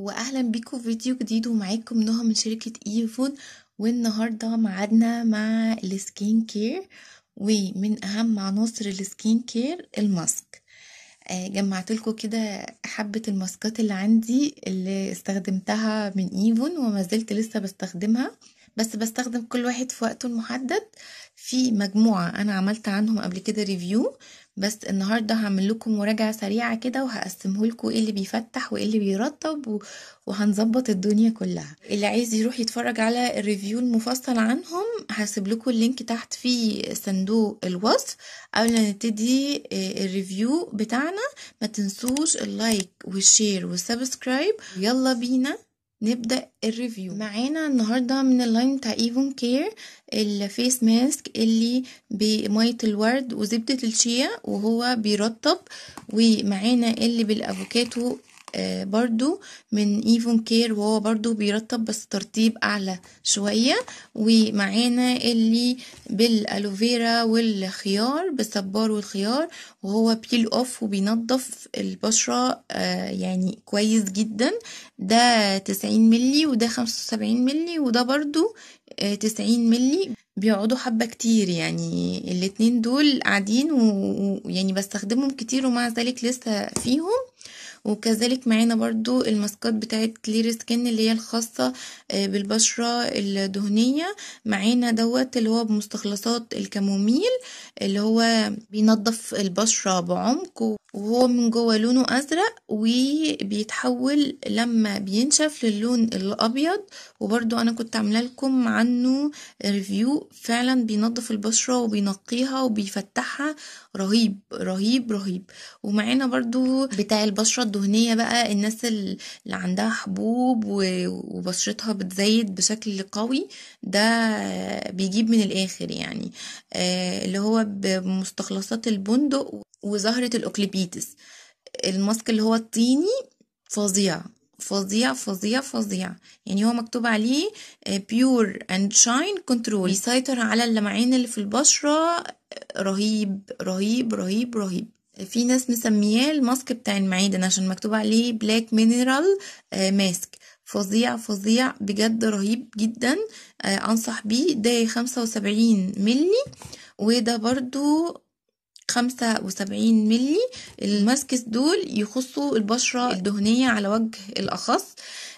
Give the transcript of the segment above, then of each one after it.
واهلا بيكم في فيديو جديد ومعاكم نهى من شركه ايفود والنهارده معادنا مع السكين كير ومن اهم عناصر السكين كير الماسك آه، جمعت لكم كده حبه الماسكات اللي عندي اللي استخدمتها من ايفون وما زلت لسه بستخدمها بس بستخدم كل واحد في وقته المحدد في مجموعة أنا عملت عنهم قبل كده ريفيو بس النهارده هعمل لكم مراجعه سريعه كده وهقسمه لكم ايه اللي بيفتح وايه اللي بيرطب وهنظبط الدنيا كلها اللي عايز يروح يتفرج على الريفيو المفصل عنهم هسيب لكم اللينك تحت في صندوق الوصف قبل ما نبتدي آه، الريفيو بتاعنا ما تنسوش اللايك والشير والسبسكرايب يلا بينا نبدأ الريفيو معانا النهاردة من اللاين بتاع ايفون كير الفيس ماسك اللي بمية الورد وزبدة الشيا وهو بيرطب ومعانا اللي بالافوكاتو آه، برضو من ايفون كير وهو برضو بيرطب بس ترطيب اعلى شوية ومعانا اللي بالالوفيرا والخيار بالصبار والخيار وهو بيل اوف وبينظف البشرة آه، يعني كويس جدا ده تسعين ملي وده خمسة وسبعين ملي وده برضو آه، تسعين ملي بيقعدوا حبة كتير يعني الاتنين دول قاعدين ويعني بستخدمهم كتير ومع ذلك لسه فيهم وكذلك معانا برضو الماسكات بتاعت كلير سكين اللي هي الخاصة آه، بالبشرة الدهنية معانا دوت اللي هو بمستخلصات الكاموميل اللي هو بينظف البشرة بعمق وهو من جوه لونه أزرق وبيتحول لما بينشف للون الأبيض وبرضو أنا كنت عاملة لكم عنه ريفيو فعلا بينظف البشرة وبينقيها وبيفتحها رهيب رهيب رهيب ومعانا برضو بتاع البشرة الدهنية بقى الناس اللي عندها حبوب وبشرتها بتزيد بشكل قوي ده بيجيب من الآخر يعني آه، اللي هو بمستخلصات البندق وزهرة الأوكليبيتس الماسك اللي هو الطيني فظيع فظيع فظيع فظيع يعني هو مكتوب عليه بيور اند شاين كنترول يسيطر على اللمعان اللي في البشره آه، رهيب رهيب رهيب رهيب في ناس مسمياه الماسك بتاع المعادن عشان مكتوب عليه بلاك مينرال ماسك فظيع فظيع بجد رهيب جدا آه انصح بيه ده خمسة وسبعين ملي وده برضو خمسة وسبعين ملي الماسكس دول يخصوا البشرة الدهنية على وجه الأخص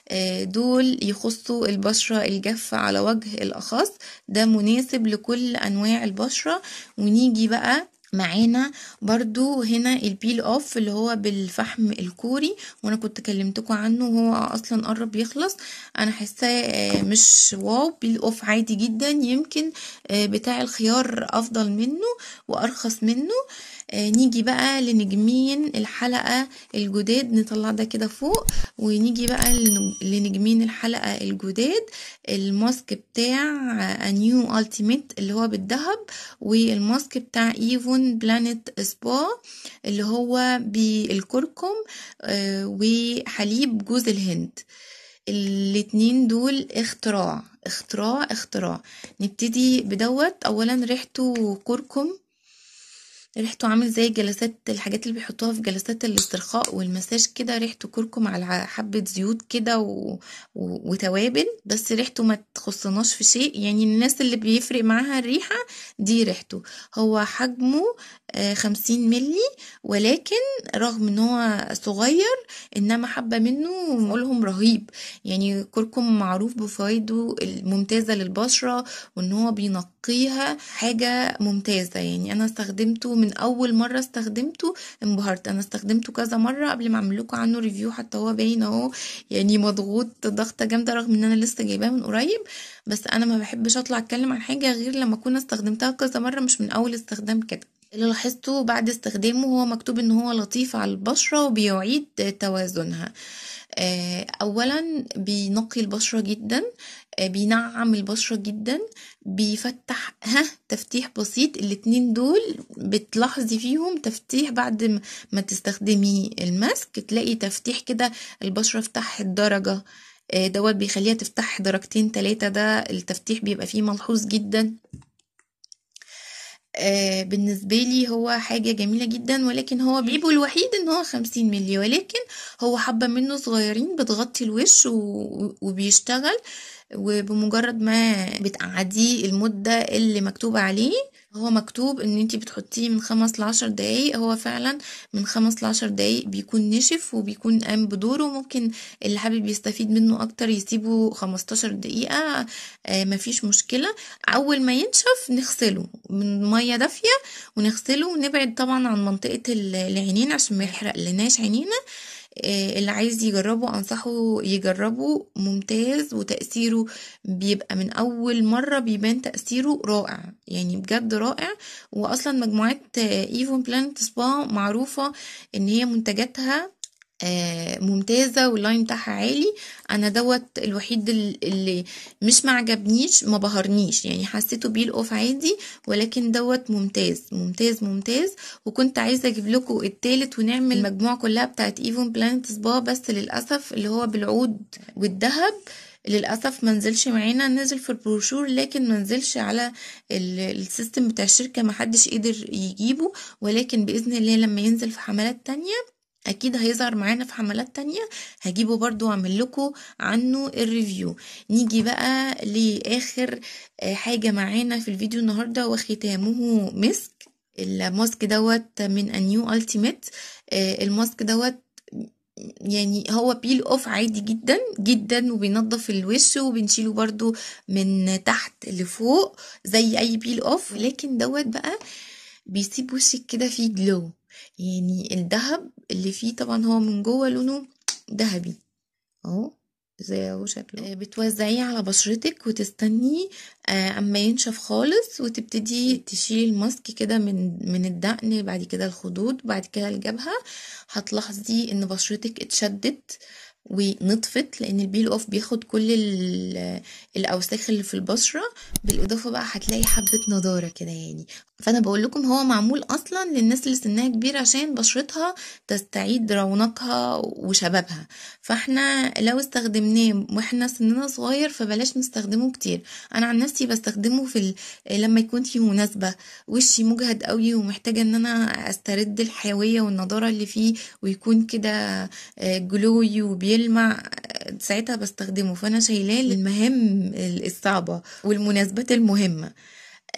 آه، دول يخصوا البشرة الجافة على وجه الأخص ده مناسب لكل أنواع البشرة ونيجي بقى معانا برضو هنا البيل اوف اللي هو بالفحم الكوري وانا كنت كلمتكم عنه وهو اصلا قرب يخلص انا حاساه آه، مش واو بيل اوف عادي جدا يمكن آه، بتاع الخيار افضل منه وارخص منه آه، نيجي بقى لنجمين الحلقة الجداد نطلع ده كده فوق ونيجي بقى لنجمين الحلقة الجداد الماسك بتاع نيو التيميت اللي هو بالذهب والماسك بتاع ايفون بلانت سبا اللي هو بالكركم آه، وحليب جوز الهند الاتنين دول اختراع اختراع اختراع نبتدي بدوت اولا ريحته كركم ريحته عامل زي جلسات الحاجات اللي بيحطوها في جلسات الاسترخاء والمساج كده ريحته كركم على حبة زيوت كده و... و... وتوابل بس ريحته ما تخصناش في شيء يعني الناس اللي بيفرق معاها الريحة دي ريحته هو حجمه آه، خمسين ملي ولكن رغم ان هو صغير انما حبه منه مقولهم رهيب يعني كركم معروف بفوائده الممتازه للبشره وان هو بينقيها حاجه ممتازه يعني انا استخدمته من اول مره استخدمته انبهرت انا استخدمته كذا مره قبل ما اعمل لكم عنه ريفيو حتى هو باين اهو يعني مضغوط ضغطه جامده رغم ان انا لسه جايباه من قريب بس انا ما بحبش اطلع اتكلم عن حاجه غير لما اكون استخدمتها كذا مره مش من اول استخدام كده اللي لاحظته بعد استخدامه هو مكتوب ان هو لطيف على البشرة وبيعيد توازنها آه، اولا بينقي البشرة جدا آه، بينعم البشرة جدا بيفتح ها تفتيح بسيط الاتنين دول بتلاحظي فيهم تفتيح بعد ما تستخدمي الماسك تلاقي تفتيح كده البشرة فتحت درجة آه، دوت بيخليها تفتح درجتين تلاتة ده التفتيح بيبقى فيه ملحوظ جدا آه، بالنسبة لي هو حاجة جميلة جدا ولكن هو بيبو الوحيد ان هو خمسين مللي ولكن هو حبة منه صغيرين بتغطي الوش وبيشتغل وبمجرد ما بتقعديه المدة اللي مكتوب عليه هو مكتوب ان انتي بتحطيه من خمس لعشر دقايق هو فعلا من خمس لعشر دقايق بيكون نشف وبيكون قام بدوره ممكن اللي حابب يستفيد منه اكتر يسيبه خمستاشر دقيقة آه مفيش مشكلة اول ما ينشف نغسله من مية دافية ونغسله ونبعد طبعا عن منطقة العينين عشان ما يحرق لناش عينينا آه، اللي عايز يجربه انصحه يجربه ممتاز وتأثيره بيبقى من اول مرة بيبان تأثيره رائع يعني بجد رائع واصلا مجموعات ايفون بلانت سبا معروفة ان هي منتجاتها آه، ممتازه واللاين بتاعها عالي انا دوت الوحيد اللي مش معجبنيش ما بهرنيش يعني حسيته بيل اوف عادي ولكن دوت ممتاز ممتاز ممتاز وكنت عايزه اجيب لكم التالت ونعمل المجموعه كلها بتاعت ايفون بلانت سبا بس للاسف اللي هو بالعود والذهب للاسف منزلش معانا نزل في البروشور لكن منزلش على السيستم بتاع الشركه محدش قدر يجيبه ولكن باذن الله لما ينزل في حملات تانية اكيد هيظهر معانا في حملات تانية هجيبه برضو واعمل لكم عنه الريفيو نيجي بقى لاخر آه، حاجة معانا في الفيديو النهاردة وختامه مسك الماسك دوت من انيو التيميت آه، الماسك دوت يعني هو بيل اوف عادي جدا جدا وبينظف الوش وبنشيله برضو من تحت لفوق زي اي بيل اوف لكن دوت بقى بيسيب وشك كده فيه جلو يعني الذهب اللي فيه طبعا هو من جوه لونه ذهبي اهو زي اهو شكله آه، بتوزعيه على بشرتك وتستني آه، اما ينشف خالص وتبتدي تشيلي الماسك كده من من الدقن بعد كده الخدود بعد كده الجبهه هتلاحظي ان بشرتك اتشدت ونطفت لان البيل اوف بياخد كل آه، الاوساخ اللي في البشره بالاضافه بقى هتلاقي حبه نضاره كده يعني فانا بقول لكم هو معمول اصلا للناس اللي سنها كبير عشان بشرتها تستعيد رونقها وشبابها فاحنا لو استخدمناه واحنا سننا صغير فبلاش نستخدمه كتير انا عن نفسي بستخدمه في لما يكون في مناسبه وشي مجهد قوي ومحتاجه ان انا استرد الحيويه والنضاره اللي فيه ويكون كده آه، جلوي وبيلمع ساعتها بستخدمه فانا شايلاه للمهام الصعبه والمناسبات المهمه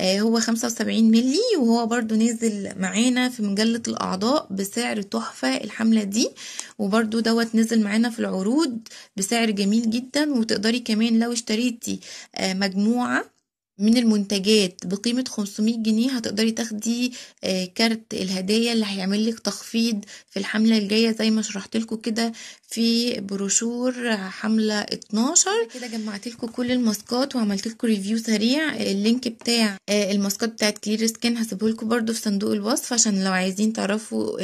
آه، هو 75 ملي وهو برضو نازل معانا في مجلة الأعضاء بسعر تحفة الحملة دي وبرضو دوت نزل معانا في العروض بسعر جميل جدا وتقدري كمان لو اشتريتي آه، مجموعة من المنتجات بقيمة 500 جنيه هتقدري تاخدي آه، كارت الهدايا اللي هيعملك تخفيض في الحملة الجاية زي ما لكم كده في بروشور حملة 12 كده لكم كل الماسكات لكم ريفيو سريع اللينك بتاع آه، الماسكات بتاعت كلير سكين لكم برده في صندوق الوصف عشان لو عايزين تعرفوا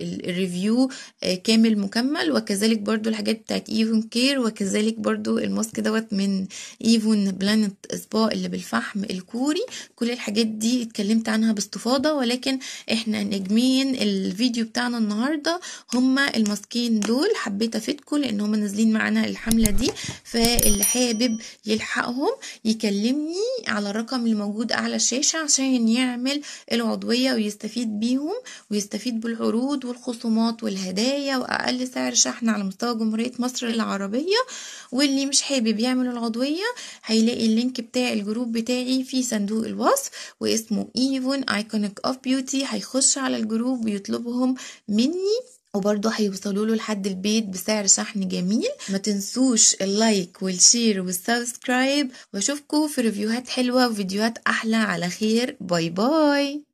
الريفيو آه، كامل مكمل وكذلك برده الحاجات بتاعت ايفون كير وكذلك برده الماسك دوت من ايفون بلانت سبا اللي بالفحم الكوري كل الحاجات دي اتكلمت عنها باستفاضة ولكن احنا نجمين الفيديو بتاعنا النهاردة هما الماسكين دول حبيت افيدكم لان هما نازلين معانا الحملة دي فاللي حابب يلحقهم يكلمني على الرقم اللي موجود اعلى الشاشة عشان يعمل العضوية ويستفيد بيهم ويستفيد بالعروض والخصومات والهدايا واقل سعر شحن على مستوى جمهورية مصر العربية واللي مش حابب يعمل العضوية هيلاقي اللينك بتاع الجروب الجروب بتاعي في صندوق الوصف واسمه ايفون ايكونيك اوف بيوتي هيخش على الجروب ويطلبهم مني وبرضه هيوصلوا له لحد البيت بسعر شحن جميل ما تنسوش اللايك والشير والسبسكرايب واشوفكم في ريفيوهات حلوه وفيديوهات احلى على خير باي باي